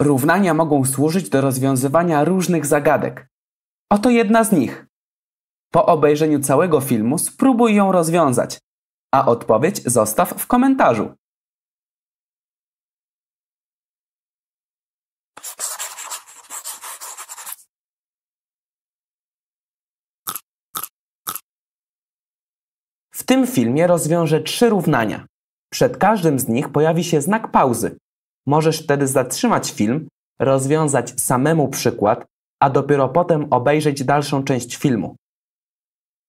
Równania mogą służyć do rozwiązywania różnych zagadek. Oto jedna z nich. Po obejrzeniu całego filmu spróbuj ją rozwiązać, a odpowiedź zostaw w komentarzu. W tym filmie rozwiążę trzy równania. Przed każdym z nich pojawi się znak pauzy, Możesz wtedy zatrzymać film, rozwiązać samemu przykład, a dopiero potem obejrzeć dalszą część filmu.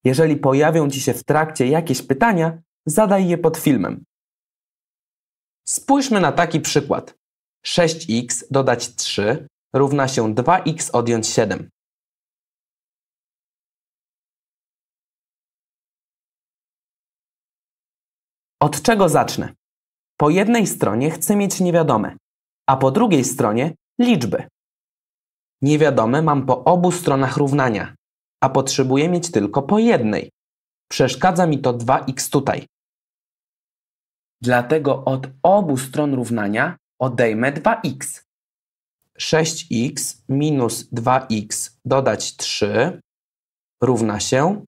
Jeżeli pojawią Ci się w trakcie jakieś pytania, zadaj je pod filmem. Spójrzmy na taki przykład. 6x dodać 3 równa się 2x odjąć 7. Od czego zacznę? Po jednej stronie chcę mieć niewiadome, a po drugiej stronie liczby. Niewiadome mam po obu stronach równania, a potrzebuję mieć tylko po jednej. Przeszkadza mi to 2x tutaj. Dlatego od obu stron równania odejmę 2x. 6x minus 2x dodać 3 równa się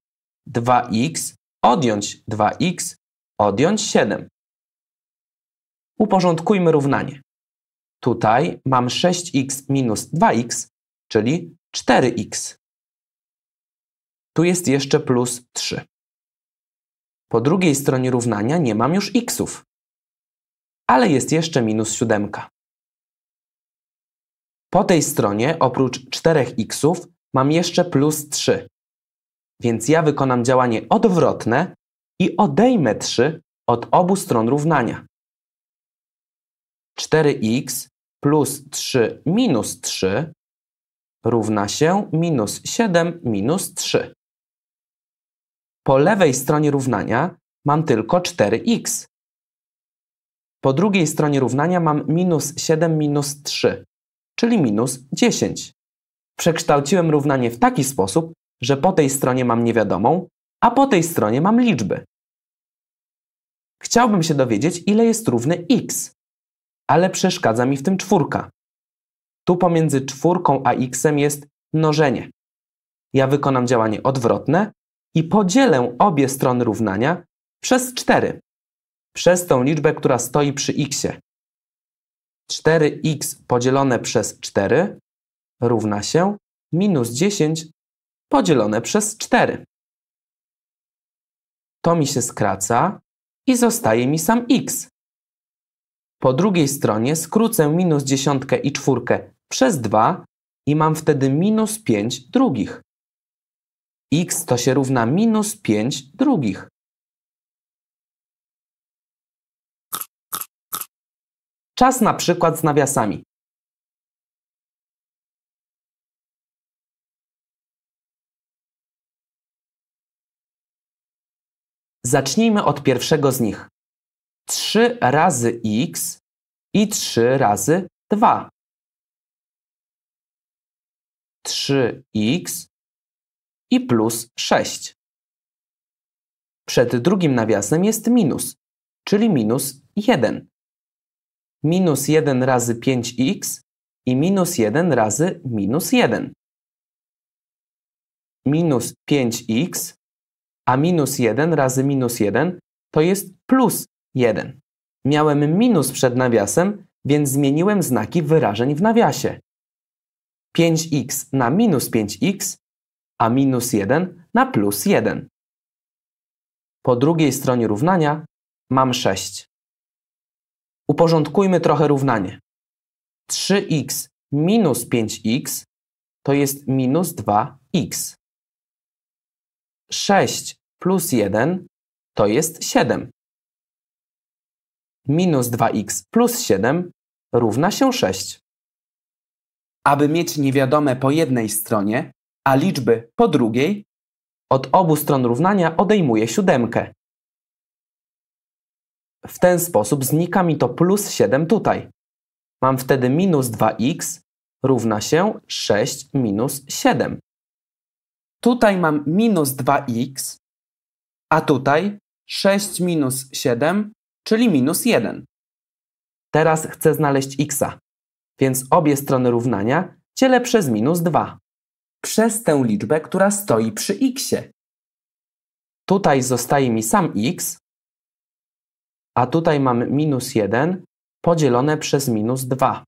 2x odjąć 2x odjąć 7. Uporządkujmy równanie. Tutaj mam 6x minus 2x, czyli 4x. Tu jest jeszcze plus 3. Po drugiej stronie równania nie mam już xów, ale jest jeszcze minus 7. Po tej stronie oprócz 4xów mam jeszcze plus 3, więc ja wykonam działanie odwrotne i odejmę 3 od obu stron równania. 4x plus 3 minus 3 równa się minus 7 minus 3. Po lewej stronie równania mam tylko 4x. Po drugiej stronie równania mam minus 7 minus 3, czyli minus 10. Przekształciłem równanie w taki sposób, że po tej stronie mam niewiadomą, a po tej stronie mam liczby. Chciałbym się dowiedzieć, ile jest równy x ale przeszkadza mi w tym czwórka. Tu pomiędzy czwórką a x jest mnożenie. Ja wykonam działanie odwrotne i podzielę obie strony równania przez 4. Przez tą liczbę, która stoi przy x 4x podzielone przez 4 równa się minus 10 podzielone przez 4. To mi się skraca i zostaje mi sam x. Po drugiej stronie skrócę minus dziesiątkę i czwórkę przez 2 i mam wtedy minus 5 drugich. x to się równa minus 5 drugich. Czas na przykład z nawiasami. Zacznijmy od pierwszego z nich. 3 razy x i 3 razy 2. 3x i plus 6. Przed drugim nawiasem jest minus, czyli minus 1. Minus 1 razy 5x i minus 1 razy minus 1. Minus 5x, a minus 1 razy minus 1 to jest plus 1. Miałem minus przed nawiasem, więc zmieniłem znaki wyrażeń w nawiasie. 5x na minus 5x, a minus 1 na plus 1. Po drugiej stronie równania mam 6. Uporządkujmy trochę równanie. 3x minus 5x to jest minus 2x. 6 plus 1 to jest 7 minus 2x plus 7 równa się 6. Aby mieć niewiadome po jednej stronie, a liczby po drugiej, od obu stron równania odejmuję siódemkę. W ten sposób znika mi to plus 7 tutaj. Mam wtedy minus 2x równa się 6 minus 7. Tutaj mam minus 2x, a tutaj 6 minus 7 czyli minus 1. Teraz chcę znaleźć x, więc obie strony równania dzielę przez minus 2. Przez tę liczbę, która stoi przy x. Tutaj zostaje mi sam x, a tutaj mamy minus 1 podzielone przez minus 2.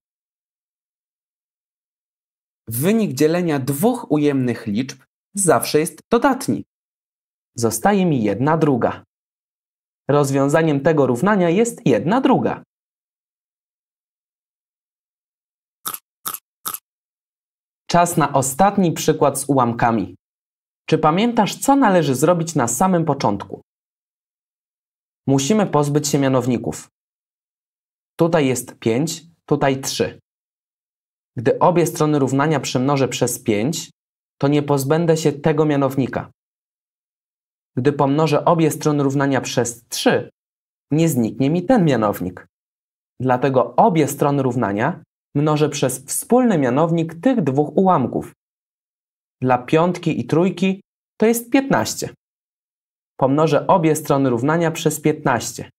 Wynik dzielenia dwóch ujemnych liczb zawsze jest dodatni. Zostaje mi jedna druga. Rozwiązaniem tego równania jest jedna druga. Czas na ostatni przykład z ułamkami. Czy pamiętasz, co należy zrobić na samym początku? Musimy pozbyć się mianowników. Tutaj jest 5, tutaj 3. Gdy obie strony równania przemnożę przez 5, to nie pozbędę się tego mianownika. Gdy pomnożę obie strony równania przez 3, nie zniknie mi ten mianownik. Dlatego obie strony równania mnożę przez wspólny mianownik tych dwóch ułamków. Dla piątki i trójki to jest 15. Pomnożę obie strony równania przez 15.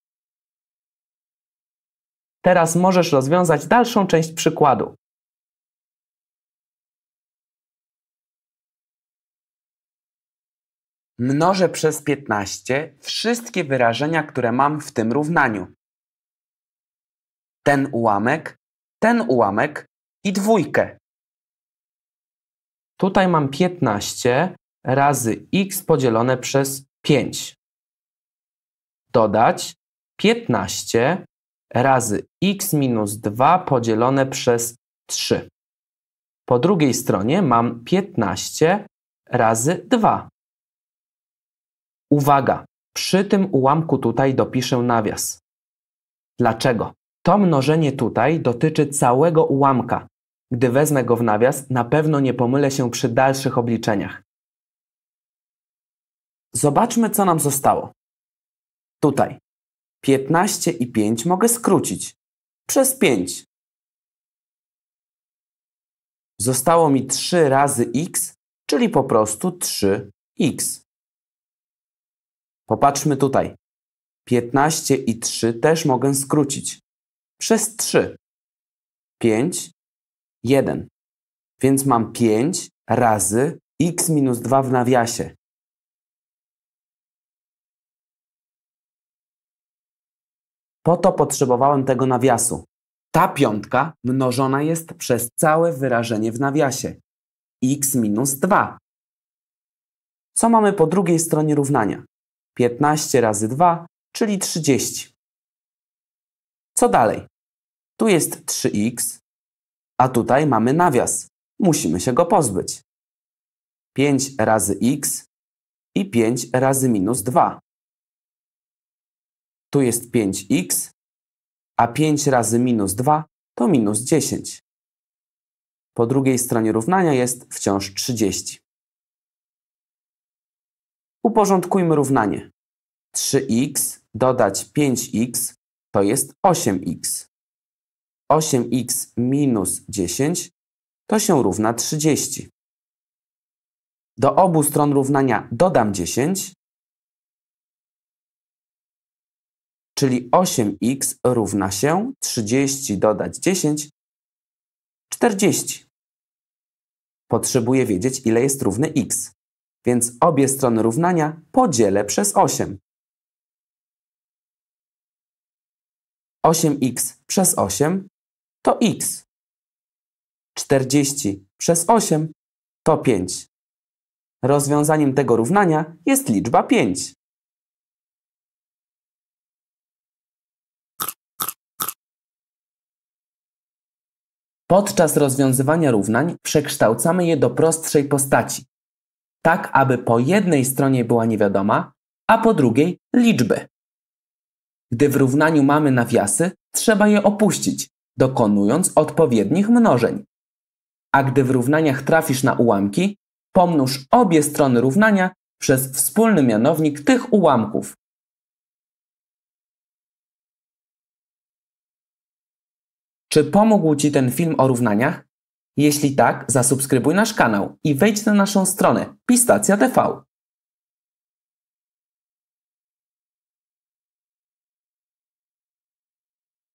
Teraz możesz rozwiązać dalszą część przykładu. mnożę przez 15 wszystkie wyrażenia, które mam w tym równaniu. Ten ułamek, ten ułamek i dwójkę. Tutaj mam 15 razy x podzielone przez 5. Dodać 15 razy x minus 2 podzielone przez 3. Po drugiej stronie mam 15 razy 2. Uwaga! Przy tym ułamku tutaj dopiszę nawias. Dlaczego? To mnożenie tutaj dotyczy całego ułamka. Gdy wezmę go w nawias, na pewno nie pomylę się przy dalszych obliczeniach. Zobaczmy, co nam zostało. Tutaj 15 i 5 mogę skrócić przez 5. Zostało mi 3 razy x, czyli po prostu 3x. Popatrzmy tutaj. 15 i 3 też mogę skrócić. Przez 3. 5, 1. Więc mam 5 razy x minus 2 w nawiasie. Po to potrzebowałem tego nawiasu. Ta piątka mnożona jest przez całe wyrażenie w nawiasie. x minus 2. Co mamy po drugiej stronie równania? 15 razy 2, czyli 30. Co dalej? Tu jest 3x, a tutaj mamy nawias. Musimy się go pozbyć. 5 razy x i 5 razy minus 2. Tu jest 5x, a 5 razy minus 2 to minus 10. Po drugiej stronie równania jest wciąż 30. Uporządkujmy równanie. 3x dodać 5x to jest 8x. 8x minus 10 to się równa 30. Do obu stron równania dodam 10, czyli 8x równa się 30 dodać 10, 40. Potrzebuję wiedzieć, ile jest równy x więc obie strony równania podzielę przez 8. 8x przez 8 to x. 40 przez 8 to 5. Rozwiązaniem tego równania jest liczba 5. Podczas rozwiązywania równań przekształcamy je do prostszej postaci, tak aby po jednej stronie była niewiadoma, a po drugiej liczby. Gdy w równaniu mamy nawiasy, trzeba je opuścić, dokonując odpowiednich mnożeń. A gdy w równaniach trafisz na ułamki, pomnóż obie strony równania przez wspólny mianownik tych ułamków. Czy pomógł Ci ten film o równaniach? Jeśli tak, zasubskrybuj nasz kanał i wejdź na naszą stronę Pistacja TV.